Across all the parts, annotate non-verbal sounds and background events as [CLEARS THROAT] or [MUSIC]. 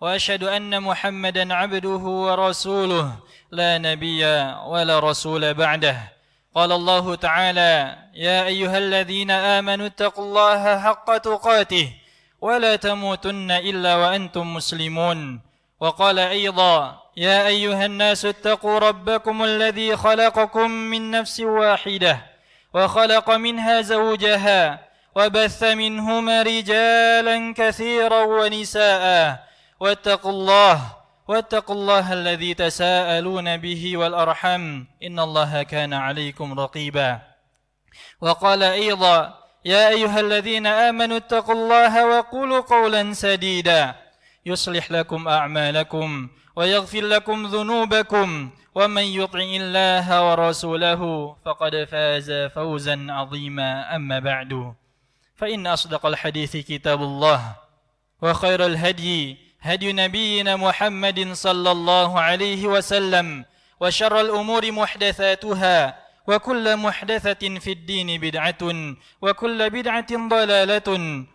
واشهد ان محمدا عبده ورسوله لا نبي ولا رسول بعده قال الله تعالى يا ايها الذين امنوا اتقوا الله حق تقاته ولا تموتن الا وانتم مسلمون وقال ايضا يا ايها الناس اتقوا ربكم الذي خلقكم من نفس واحده وخلق منها زوجها وبث منهما رجالا كثيرا ونساء واتقوا الله واتقوا الله الذي تساءلون به والأرحم إن الله كان عليكم رقيبا وقال أيضا يا أيها الذين آمنوا اتقوا الله وقولوا قولا سديدا يصلح لكم أعمالكم ويغفر لكم ذنوبكم ومن يطع الله ورسوله فقد فاز فوزا عظيما أما بعد فإن أصدق الحديث كتاب الله وخير الهدي هدي نبينا محمد صلى الله عليه وسلم وشر الأمور محدثاتها وكل محدثة في الدين بدعة وكل بدعة ضلالة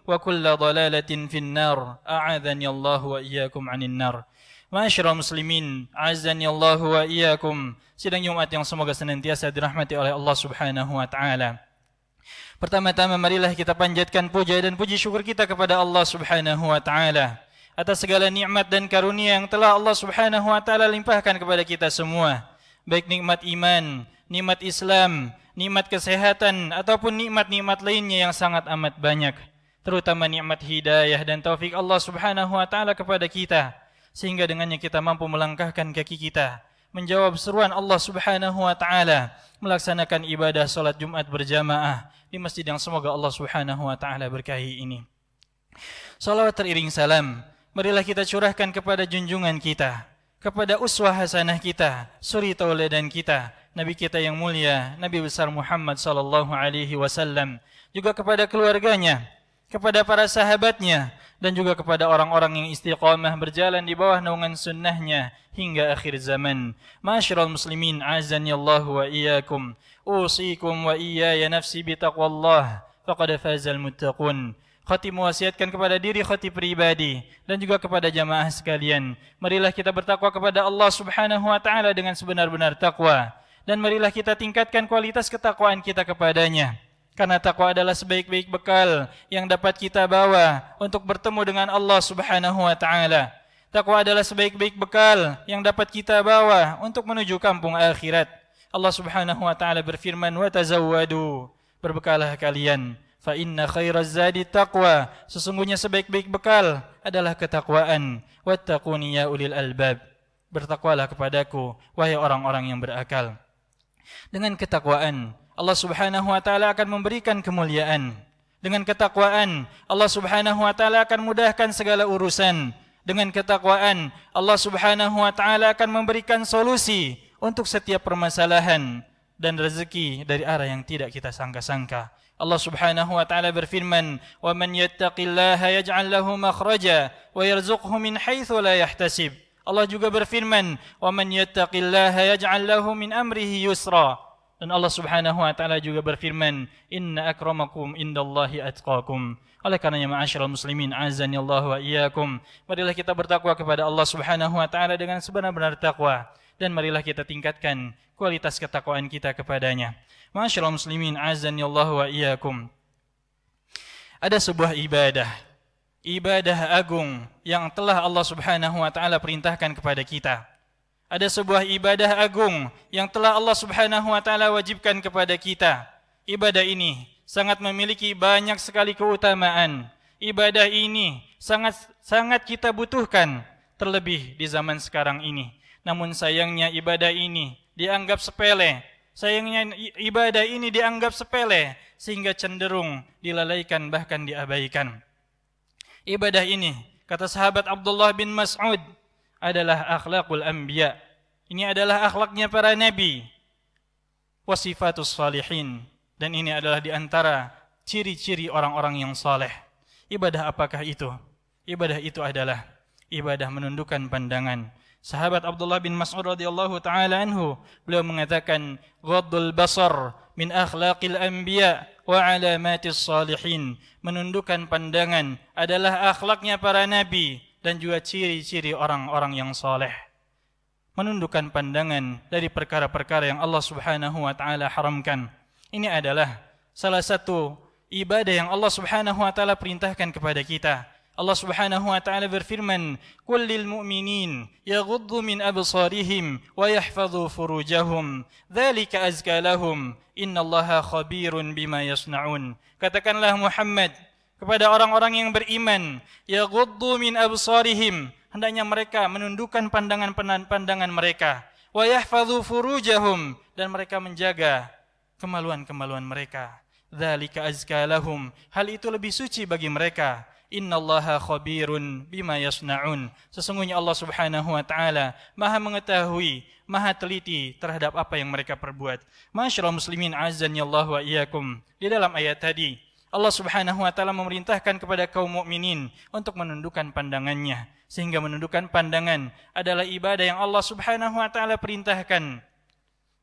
وكل ضلالة في النار أعاذني الله وإياكم عن النار Masyarakat muslimin, azani Allah wa iyyakum. Sidang Jumat yang semoga senantiasa dirahmati oleh Allah Subhanahu wa taala. Pertama-tama marilah kita panjatkan puja dan puji syukur kita kepada Allah Subhanahu wa taala atas segala nikmat dan karunia yang telah Allah Subhanahu wa taala limpahkan kepada kita semua, baik nikmat iman, nikmat Islam, nikmat kesehatan ataupun nikmat-nikmat lainnya yang sangat amat banyak, terutama nikmat hidayah dan taufik Allah Subhanahu wa taala kepada kita sehingga dengannya kita mampu melangkahkan kaki kita menjawab seruan Allah Subhanahu wa taala melaksanakan ibadah salat Jumat berjamaah di masjid yang semoga Allah Subhanahu wa taala berkahi ini. Salawat teriring salam marilah kita curahkan kepada junjungan kita, kepada uswah hasanah kita, suri tauladan kita, Nabi kita yang mulia, Nabi besar Muhammad sallallahu alaihi wasallam, juga kepada keluarganya, kepada para sahabatnya, dan juga kepada orang-orang yang istiqamah berjalan di bawah naungan sunnahnya hingga akhir zaman. Ma'asyiral muslimin, azani Allah wa iyyakum. Usikum wa iyaya nafsi bi taqwallah, faqad fazal muttaqun. Khatib mewasiatkan kepada diri khatib pribadi dan juga kepada jamaah sekalian. Marilah kita bertakwa kepada Allah Subhanahu wa taala dengan sebenar-benar takwa dan marilah kita tingkatkan kualitas ketakwaan kita kepadanya. Karena takwa adalah sebaik-baik bekal yang dapat kita bawa untuk bertemu dengan Allah Subhanahu wa taala. Takwa adalah sebaik-baik bekal yang dapat kita bawa untuk menuju kampung akhirat. Allah Subhanahu wa taala berfirman, "Wa Berbekalah kalian Fa inna khairaz zadi taqwa. Sesungguhnya sebaik-baik bekal adalah ketakwaan. Wattaquni ya ulil albab. Bertakwalah kepadaku wahai orang-orang yang berakal. Dengan ketakwaan Allah Subhanahu wa taala akan memberikan kemuliaan. Dengan ketakwaan Allah Subhanahu wa taala akan mudahkan segala urusan. Dengan ketakwaan Allah Subhanahu wa taala akan memberikan solusi untuk setiap permasalahan dan rezeki dari arah yang tidak kita sangka-sangka. Allah Subhanahu wa taala berfirman, "Wa man yattaqillaha yaj'al lahu makhraja wa yarzuqhu min haitsu la yahtasib." Allah juga berfirman, "Wa man yattaqillaha yaj'al lahu min amrihi yusra." Dan Allah Subhanahu wa taala juga berfirman, "Inna akramakum indallahi atqakum." Oleh karenanya ma'asyiral muslimin azani Allah wa iyyakum, marilah kita bertakwa kepada Allah Subhanahu wa taala dengan sebenar-benar takwa dan marilah kita tingkatkan kualitas ketakwaan kita kepadanya. Masyaallah muslimin azanillahu wa iyyakum. Ada sebuah ibadah ibadah agung yang telah Allah Subhanahu wa taala perintahkan kepada kita. Ada sebuah ibadah agung yang telah Allah Subhanahu wa taala wajibkan kepada kita. Ibadah ini sangat memiliki banyak sekali keutamaan. Ibadah ini sangat sangat kita butuhkan terlebih di zaman sekarang ini. Namun sayangnya ibadah ini dianggap sepele. Sayangnya ibadah ini dianggap sepele sehingga cenderung dilalaikan bahkan diabaikan. Ibadah ini kata sahabat Abdullah bin Mas'ud adalah akhlakul anbiya. Ini adalah akhlaknya para nabi. Wasifatus salihin dan ini adalah di antara ciri-ciri orang-orang yang saleh. Ibadah apakah itu? Ibadah itu adalah ibadah menundukkan pandangan sahabat Abdullah bin Mas'ud radhiyallahu taala anhu beliau mengatakan ghaddul basar min akhlaqil anbiya wa alamatis salihin menundukkan pandangan adalah akhlaknya para nabi dan juga ciri-ciri orang-orang yang saleh menundukkan pandangan dari perkara-perkara yang Allah Subhanahu wa taala haramkan ini adalah salah satu ibadah yang Allah Subhanahu wa taala perintahkan kepada kita Allah Subhanahu wa taala berfirman, "Qul lil mu'minin yaghuddu min absarihim wa yahfazu furujahum, dzalika azka lahum, innallaha khabirun bima yasnaun." Katakanlah Muhammad kepada orang-orang yang beriman, yaghuddu min absarihim, hendaknya mereka menundukkan pandangan-pandangan mereka, wa yahfazu furujahum dan mereka menjaga kemaluan-kemaluan mereka. Dzalika azka lahum. Hal itu lebih suci bagi mereka. Innallaha khabirun bima yasnaun. Sesungguhnya Allah Subhanahu wa taala Maha mengetahui, Maha teliti terhadap apa yang mereka perbuat. Masyaallah muslimin azan Allah wa iyyakum. Di dalam ayat tadi Allah Subhanahu wa taala memerintahkan kepada kaum mukminin untuk menundukkan pandangannya sehingga menundukkan pandangan adalah ibadah yang Allah Subhanahu wa taala perintahkan.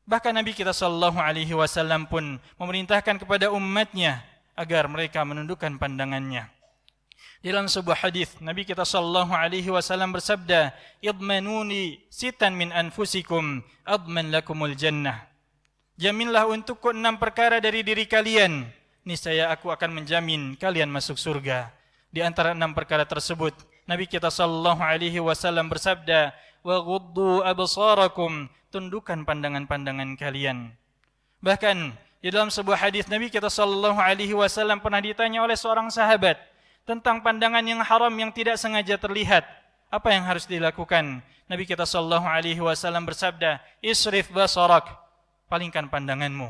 Bahkan Nabi kita sallallahu alaihi wasallam pun memerintahkan kepada umatnya agar mereka menundukkan pandangannya. Di dalam sebuah hadis Nabi kita sallallahu alaihi wasallam bersabda, "Idmanuni sitan min anfusikum, adman lakumul jannah." Jaminlah untukku enam perkara dari diri kalian, niscaya aku akan menjamin kalian masuk surga. Di antara enam perkara tersebut, Nabi kita sallallahu alaihi wasallam bersabda, "Wa ghuddu absarakum," tundukkan pandangan-pandangan kalian. Bahkan di dalam sebuah hadis Nabi kita sallallahu alaihi wasallam pernah ditanya oleh seorang sahabat, tentang pandangan yang haram yang tidak sengaja terlihat, apa yang harus dilakukan? Nabi kita sallallahu alaihi wasallam bersabda, "Isrif basarak." Palingkan pandanganmu.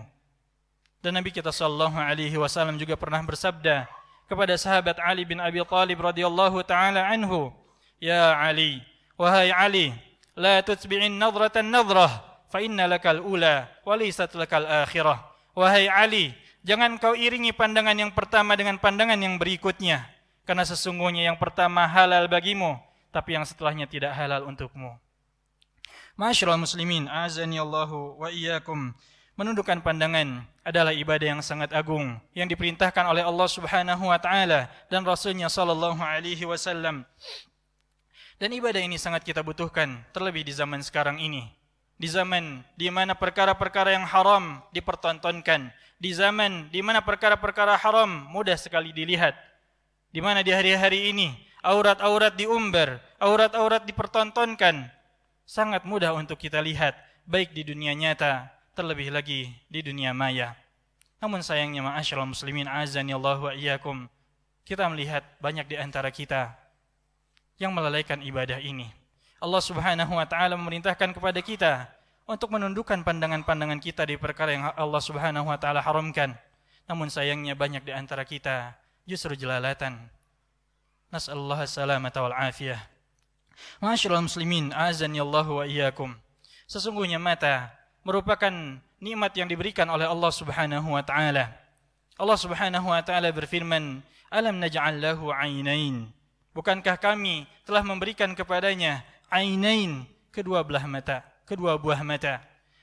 Dan Nabi kita sallallahu alaihi wasallam juga pernah bersabda kepada sahabat Ali bin Abi Thalib radhiyallahu taala anhu, "Ya Ali, wahai Ali, la tutbi'in nadratan nadrah, fa inna lakal ula wa laysat lakal akhirah." Wahai Ali, jangan kau iringi pandangan yang pertama dengan pandangan yang berikutnya. Karena sesungguhnya yang pertama halal bagimu, tapi yang setelahnya tidak halal untukmu. Masyarul muslimin, azani Allahu wa iyyakum. Menundukkan pandangan adalah ibadah yang sangat agung yang diperintahkan oleh Allah Subhanahu wa taala dan Rasulnya sallallahu alaihi wasallam. Dan ibadah ini sangat kita butuhkan terlebih di zaman sekarang ini. Di zaman di mana perkara-perkara yang haram dipertontonkan, di zaman di mana perkara-perkara haram mudah sekali dilihat, di mana di hari-hari ini aurat-aurat diumbar, aurat-aurat dipertontonkan. Sangat mudah untuk kita lihat, baik di dunia nyata, terlebih lagi di dunia maya. Namun sayangnya ma'asyiral muslimin azani Allah wa Kita melihat banyak di antara kita yang melalaikan ibadah ini. Allah Subhanahu wa taala memerintahkan kepada kita untuk menundukkan pandangan-pandangan kita di perkara yang Allah Subhanahu wa taala haramkan. Namun sayangnya banyak di antara kita justru jelalatan. Nas'allahu salamata wal afiyah. Masyaallah muslimin, azani Allah wa iyyakum. Sesungguhnya mata merupakan nikmat yang diberikan oleh Allah Subhanahu wa taala. Allah Subhanahu wa taala berfirman, "Alam naj'al lahu 'ainain?" Bukankah kami telah memberikan kepadanya ainain, kedua belah mata, kedua buah mata?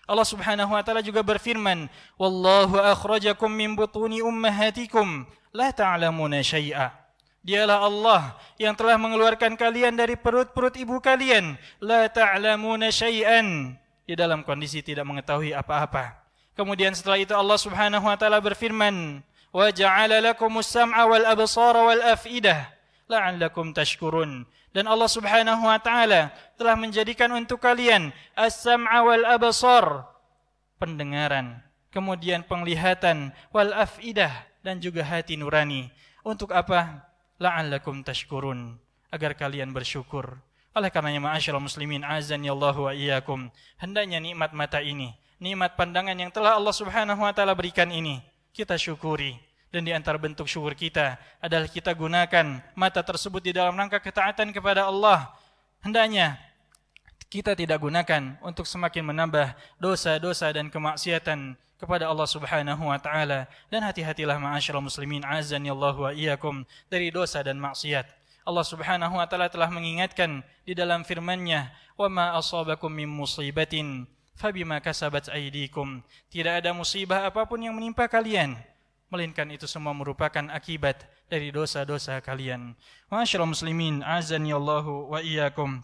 Allah Subhanahu wa taala juga berfirman, "Wallahu akhrajakum min butuni ummahatikum la ta'lamuna syai'a. Dialah Allah yang telah mengeluarkan kalian dari perut-perut ibu kalian. La ta'lamuna syai'an. Di dalam kondisi tidak mengetahui apa-apa. Kemudian setelah itu Allah Subhanahu wa taala berfirman, "Wa ja'ala lakumus sam'a wal absara wal af'idah la'allakum tashkurun." Dan Allah Subhanahu wa taala telah menjadikan untuk kalian as-sam'a wal absar, pendengaran, kemudian penglihatan wal afidah dan juga hati nurani. Untuk apa? La'allakum tashkurun. Agar kalian bersyukur. Oleh karenanya ma'asyiral muslimin azan ya Allahu wa iyyakum. Hendaknya nikmat mata ini, nikmat pandangan yang telah Allah Subhanahu wa taala berikan ini kita syukuri. Dan di antara bentuk syukur kita adalah kita gunakan mata tersebut di dalam rangka ketaatan kepada Allah. Hendaknya kita tidak gunakan untuk semakin menambah dosa-dosa dan kemaksiatan kepada Allah Subhanahu wa taala dan hati-hatilah ma'asyiral muslimin azan wa iyyakum dari dosa dan maksiat. Allah Subhanahu wa taala telah mengingatkan di dalam firman-Nya, "Wa ma asabakum min musibatin fabima kasabat aydikum." Tidak ada musibah apapun yang menimpa kalian melainkan itu semua merupakan akibat dari dosa-dosa kalian. Ma'asyiral muslimin azan wa iyyakum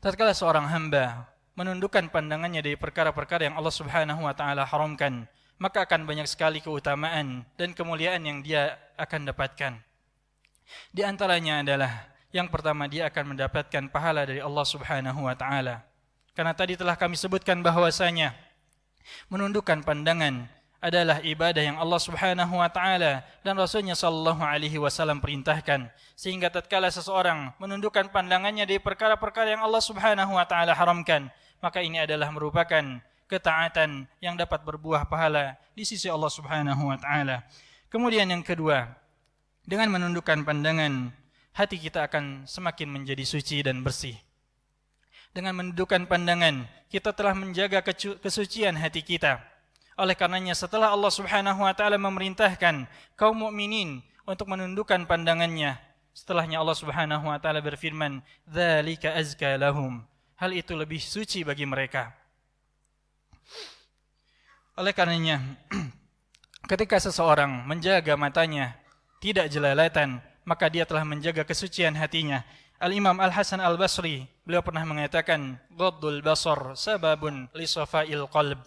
tatkala seorang hamba menundukkan pandangannya dari perkara-perkara yang Allah Subhanahu wa taala haramkan, maka akan banyak sekali keutamaan dan kemuliaan yang dia akan dapatkan. Di antaranya adalah yang pertama dia akan mendapatkan pahala dari Allah Subhanahu wa taala. Karena tadi telah kami sebutkan bahwasanya menundukkan pandangan adalah ibadah yang Allah Subhanahu wa taala dan Rasulnya sallallahu alaihi wasallam perintahkan sehingga tatkala seseorang menundukkan pandangannya dari perkara-perkara yang Allah Subhanahu wa taala haramkan maka ini adalah merupakan ketaatan yang dapat berbuah pahala di sisi Allah Subhanahu wa taala kemudian yang kedua dengan menundukkan pandangan hati kita akan semakin menjadi suci dan bersih dengan menundukkan pandangan kita telah menjaga kesucian hati kita oleh karenanya setelah Allah Subhanahu wa taala memerintahkan kaum mukminin untuk menundukkan pandangannya, setelahnya Allah Subhanahu wa taala berfirman, "Dzalika azka lahum." Hal itu lebih suci bagi mereka. Oleh karenanya, [CLEARS THROAT] ketika seseorang menjaga matanya tidak jelalatan, maka dia telah menjaga kesucian hatinya. Al-Imam Al-Hasan Al-Basri, beliau pernah mengatakan, "Ghaddul basar sababun li qalb."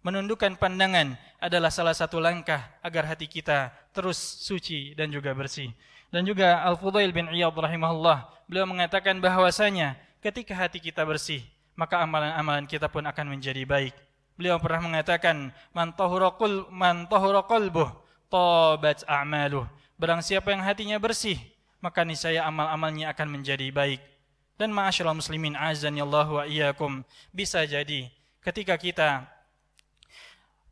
Menundukkan pandangan adalah salah satu langkah agar hati kita terus suci dan juga bersih. Dan juga Al-Fudail bin Iyad rahimahullah, beliau mengatakan bahwasanya ketika hati kita bersih, maka amalan-amalan kita pun akan menjadi baik. Beliau pernah mengatakan, "Man tahura qul man a'maluh." Barang siapa yang hatinya bersih, maka niscaya amal-amalnya akan menjadi baik. Dan ma'asyiral muslimin azan ya Allah wa Bisa jadi ketika kita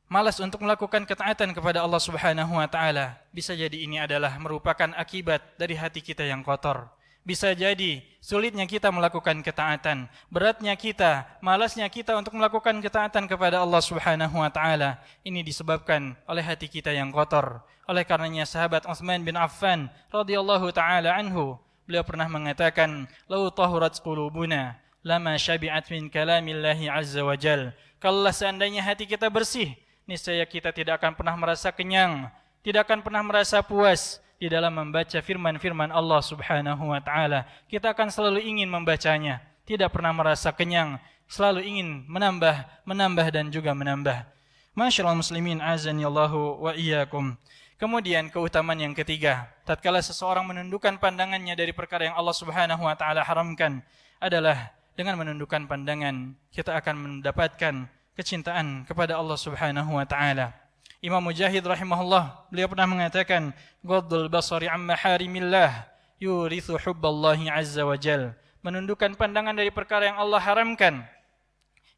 malas untuk melakukan ketaatan kepada Allah Subhanahu wa taala. Bisa jadi ini adalah merupakan akibat dari hati kita yang kotor. Bisa jadi sulitnya kita melakukan ketaatan, beratnya kita, malasnya kita untuk melakukan ketaatan kepada Allah Subhanahu wa taala. Ini disebabkan oleh hati kita yang kotor. Oleh karenanya sahabat Utsman bin Affan radhiyallahu taala anhu, beliau pernah mengatakan, "Lau tahurat qulubuna lama syabi'at min kalamillahi azza wajal." Kalau seandainya hati kita bersih, niscaya kita tidak akan pernah merasa kenyang, tidak akan pernah merasa puas di dalam membaca firman-firman Allah Subhanahu wa taala. Kita akan selalu ingin membacanya, tidak pernah merasa kenyang, selalu ingin menambah, menambah dan juga menambah. Masyaallah muslimin azani Allahu wa iyyakum. Kemudian keutamaan yang ketiga, tatkala seseorang menundukkan pandangannya dari perkara yang Allah Subhanahu wa taala haramkan adalah dengan menundukkan pandangan kita akan mendapatkan kecintaan kepada Allah Subhanahu wa taala. Imam Mujahid rahimahullah beliau pernah mengatakan ghadul basari amma harimillah yurithu hubballahi azza wa jal. Menundukkan pandangan dari perkara yang Allah haramkan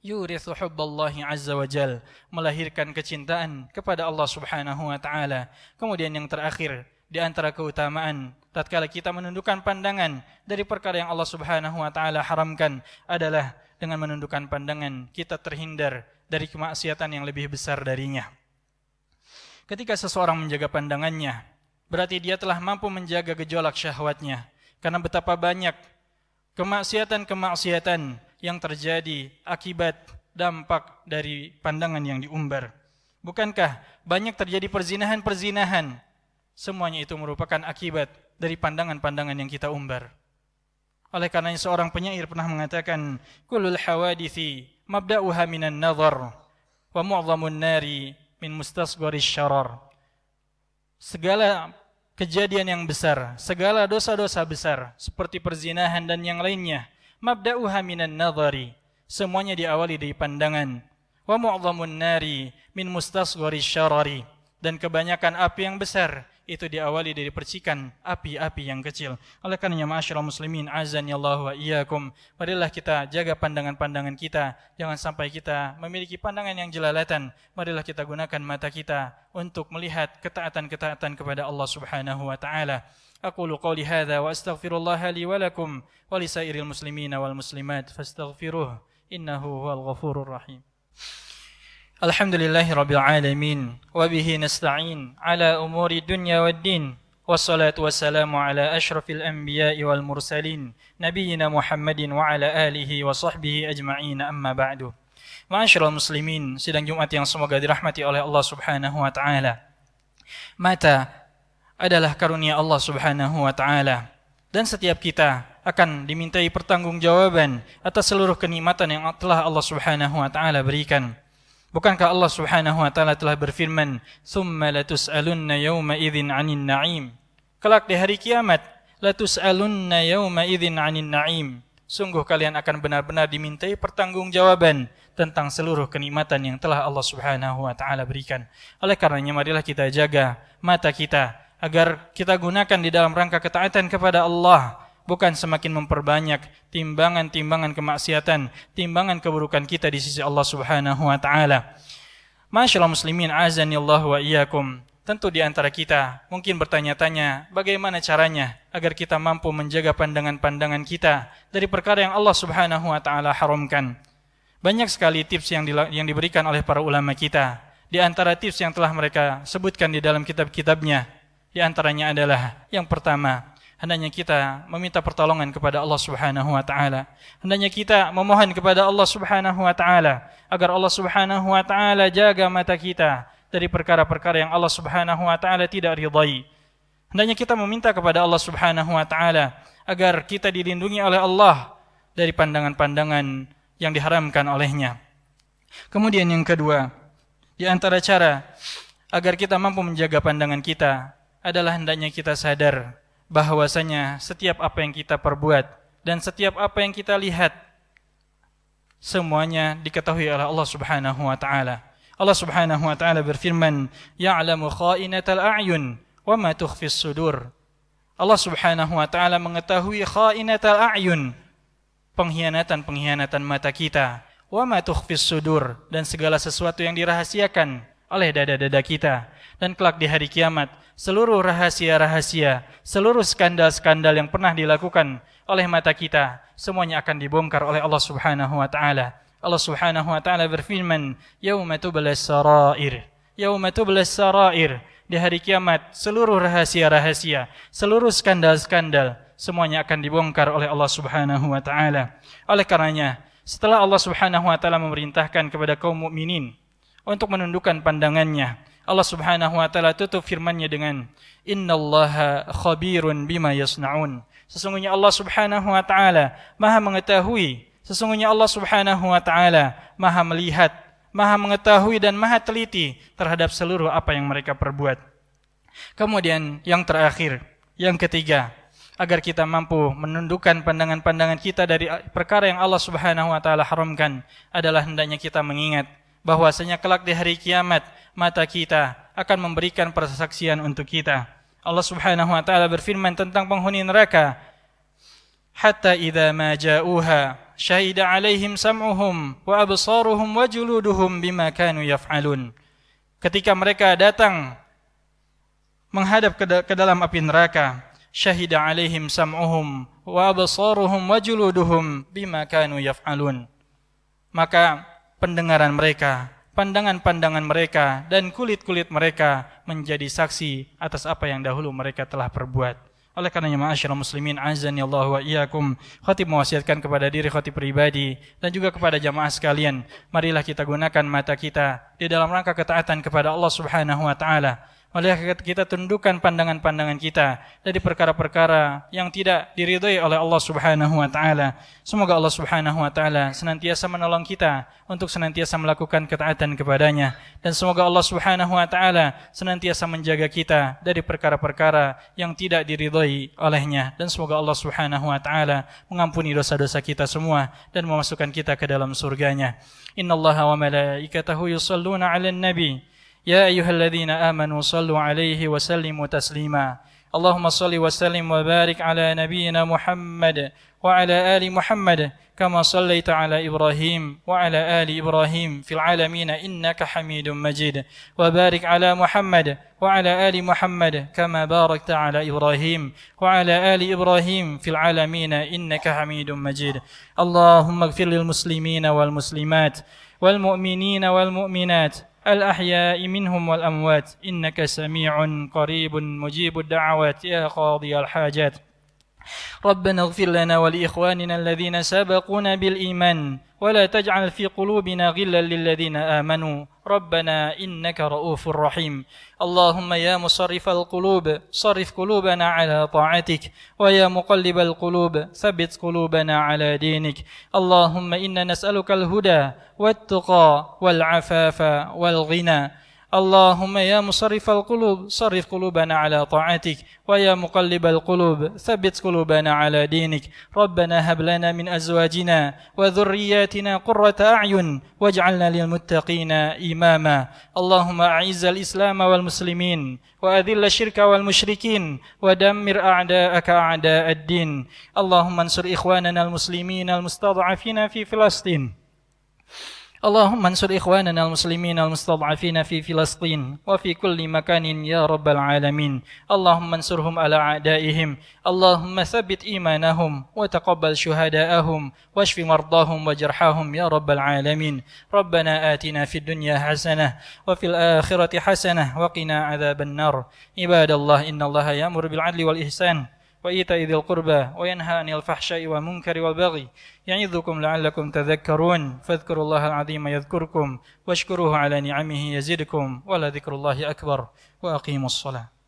yurithu hubballahi azza wa jal melahirkan kecintaan kepada Allah Subhanahu wa taala. Kemudian yang terakhir di antara keutamaan tatkala kita menundukkan pandangan dari perkara yang Allah Subhanahu wa taala haramkan adalah dengan menundukkan pandangan, kita terhindar dari kemaksiatan yang lebih besar darinya. Ketika seseorang menjaga pandangannya, berarti dia telah mampu menjaga gejolak syahwatnya. Karena betapa banyak kemaksiatan-kemaksiatan yang terjadi akibat dampak dari pandangan yang diumbar. Bukankah banyak terjadi perzinahan-perzinahan? Semuanya itu merupakan akibat dari pandangan-pandangan yang kita umbar. Oleh karena seorang penyair pernah mengatakan, "Kulul hawadithi mabda'uha minan nazar wa mu'dhamun nari min mustasgharis syarar." Segala kejadian yang besar, segala dosa-dosa besar seperti perzinahan dan yang lainnya, mabda'uha minan nazari, semuanya diawali dari pandangan. Wa mu'dhamun nari min mustasgharis syarari dan kebanyakan api yang besar itu diawali dari percikan api-api yang kecil. Oleh karenanya ma'asyiral muslimin azani Allah wa iyyakum. Marilah kita jaga pandangan-pandangan kita. Jangan sampai kita memiliki pandangan yang jelalatan. Marilah kita gunakan mata kita untuk melihat ketaatan-ketaatan kepada Allah Subhanahu wa taala. أقول قولي هذا وأستغفر الله لي ولكم ولسائر المسلمين والمسلمات فاستغفروه إنه هو الغفور الرحيم Alhamdulillahi Rabbil Alamin Wabihi nasta'in Ala umuri dunya wa din Wassalatu wassalamu ala ashrafil anbiya'i wal mursalin Nabiyina Muhammadin wa ala alihi wa sahbihi ajma'in amma ba'du Ma'asyiral muslimin Sidang Jumat yang semoga dirahmati oleh Allah subhanahu wa ta'ala Mata adalah karunia Allah subhanahu wa ta'ala Dan setiap kita akan dimintai pertanggungjawaban atas seluruh kenikmatan yang telah Allah Subhanahu wa taala berikan. Bukankah Allah Subhanahu wa taala telah berfirman, "Tsumma latus'alunna yawma idzin 'anil na'im." Kelak di hari kiamat, latus'alunna yawma idzin 'anin na'im. Sungguh kalian akan benar-benar dimintai pertanggungjawaban tentang seluruh kenikmatan yang telah Allah Subhanahu wa taala berikan. Oleh karenanya marilah kita jaga mata kita agar kita gunakan di dalam rangka ketaatan kepada Allah bukan semakin memperbanyak timbangan-timbangan kemaksiatan, timbangan keburukan kita di sisi Allah Subhanahu wa taala. Masyaallah muslimin azanillahu wa iyyakum. Tentu di antara kita mungkin bertanya-tanya bagaimana caranya agar kita mampu menjaga pandangan-pandangan kita dari perkara yang Allah Subhanahu wa taala haramkan. Banyak sekali tips yang, di, yang diberikan oleh para ulama kita. Di antara tips yang telah mereka sebutkan di dalam kitab-kitabnya, di antaranya adalah yang pertama, Hendaknya kita meminta pertolongan kepada Allah Subhanahu wa taala. Hendaknya kita memohon kepada Allah Subhanahu wa taala agar Allah Subhanahu wa taala jaga mata kita dari perkara-perkara yang Allah Subhanahu wa taala tidak ridai. Hendaknya kita meminta kepada Allah Subhanahu wa taala agar kita dilindungi oleh Allah dari pandangan-pandangan yang diharamkan olehnya. Kemudian yang kedua, di antara cara agar kita mampu menjaga pandangan kita adalah hendaknya kita sadar bahwasanya setiap apa yang kita perbuat dan setiap apa yang kita lihat semuanya diketahui oleh Allah Subhanahu wa taala. Allah Subhanahu wa taala berfirman, "Ya'lamu kha'inatal a'yun wa ma tukhfis sudur." Allah Subhanahu wa taala mengetahui kha'inatal a'yun, pengkhianatan-pengkhianatan mata kita, wa ma tukhfis sudur dan segala sesuatu yang dirahasiakan oleh dada-dada kita dan kelak di hari kiamat seluruh rahasia-rahasia, seluruh skandal-skandal yang pernah dilakukan oleh mata kita semuanya akan dibongkar oleh Allah Subhanahu wa taala. Allah Subhanahu wa taala berfirman, "Yauma tublas sarair." Yauma tublas sarair. Di hari kiamat seluruh rahasia-rahasia, seluruh skandal-skandal semuanya akan dibongkar oleh Allah Subhanahu wa taala. Oleh karenanya, setelah Allah Subhanahu wa taala memerintahkan kepada kaum mukminin untuk menundukkan pandangannya Allah Subhanahu wa taala tutup firman-Nya dengan innallaha khabirun bima yasnaun. Sesungguhnya Allah Subhanahu wa taala Maha mengetahui, sesungguhnya Allah Subhanahu wa taala Maha melihat, Maha mengetahui dan Maha teliti terhadap seluruh apa yang mereka perbuat. Kemudian yang terakhir, yang ketiga, agar kita mampu menundukkan pandangan-pandangan kita dari perkara yang Allah Subhanahu wa taala haramkan adalah hendaknya kita mengingat bahwasanya kelak di hari kiamat mata kita akan memberikan persaksian untuk kita. Allah Subhanahu wa taala berfirman tentang penghuni neraka, "Hatta idza ma ja'uha syahida 'alaihim sam'uhum wa absaruhum wa juluduhum bima kanu yaf'alun." Ketika mereka datang menghadap ke dalam api neraka, syahida 'alaihim sam'uhum wa absaruhum wa juluduhum bima kanu yaf'alun. Maka pendengaran mereka, pandangan-pandangan mereka, dan kulit-kulit mereka menjadi saksi atas apa yang dahulu mereka telah perbuat. Oleh karenanya ma'asyiral muslimin azani Allah wa iyyakum khatib mewasiatkan kepada diri khatib pribadi dan juga kepada jamaah sekalian marilah kita gunakan mata kita di dalam rangka ketaatan kepada Allah Subhanahu wa taala oleh kita tundukkan pandangan-pandangan kita dari perkara-perkara yang tidak diridhai oleh Allah Subhanahu wa taala. Semoga Allah Subhanahu wa taala senantiasa menolong kita untuk senantiasa melakukan ketaatan kepadanya dan semoga Allah Subhanahu wa taala senantiasa menjaga kita dari perkara-perkara yang tidak diridhai olehnya dan semoga Allah Subhanahu wa taala mengampuni dosa-dosa kita semua dan memasukkan kita ke dalam surganya. Innallaha wa malaikatahu yusalluna 'alan nabi يا أيها الذين آمنوا صلوا عليه وسلموا تسليما اللهم صل وسلم وبارك على نبينا محمد وعلى آل محمد كما صليت على إبراهيم وعلى آل إبراهيم في العالمين إنك حميد مجيد وبارك على محمد وعلى آل محمد كما باركت على إبراهيم وعلى آل إبراهيم في العالمين إنك حميد مجيد اللهم اغفر للمسلمين والمسلمات والمؤمنين والمؤمنات الأحياء منهم والأموات إنك سميع قريب مجيب الدعوات يا قاضي الحاجات ربنا اغفر لنا ولإخواننا الذين سبقونا بالإيمان ولا تجعل في قلوبنا غلا للذين آمنوا ربنا إنك رؤوف رحيم اللهم يا مصرف القلوب صرف قلوبنا على طاعتك ويا مقلب القلوب ثبت قلوبنا على دينك اللهم إنا نسألك الهدى والتقى والعفاف والغنى اللهم يا مصرف القلوب صرف قلوبنا على طاعتك ويا مقلب القلوب ثبت قلوبنا على دينك ربنا هب لنا من أزواجنا وذرياتنا قرة أعين واجعلنا للمتقين إماما اللهم أعز الإسلام والمسلمين وأذل الشرك والمشركين ودمر أعداءك أعداء الدين اللهم انصر إخواننا المسلمين المستضعفين في فلسطين اللهم انصر إخواننا المسلمين المستضعفين في فلسطين وفي كل مكان يا رب العالمين اللهم انصرهم على أعدائهم اللهم ثبت إيمانهم وتقبل شهداءهم واشف مرضاهم وجرحاهم يا رب العالمين ربنا آتنا في الدنيا حسنة وفي الآخرة حسنة وقنا عذاب النار عباد الله إن الله يأمر بالعدل والإحسان وإيتاء ذي القربى وينهى عن الفحشاء والمنكر والبغي يعظكم لعلكم تذكرون فاذكروا الله العظيم يذكركم واشكروه على نعمه يزدكم ولذكر الله أكبر وأقيموا الصلاة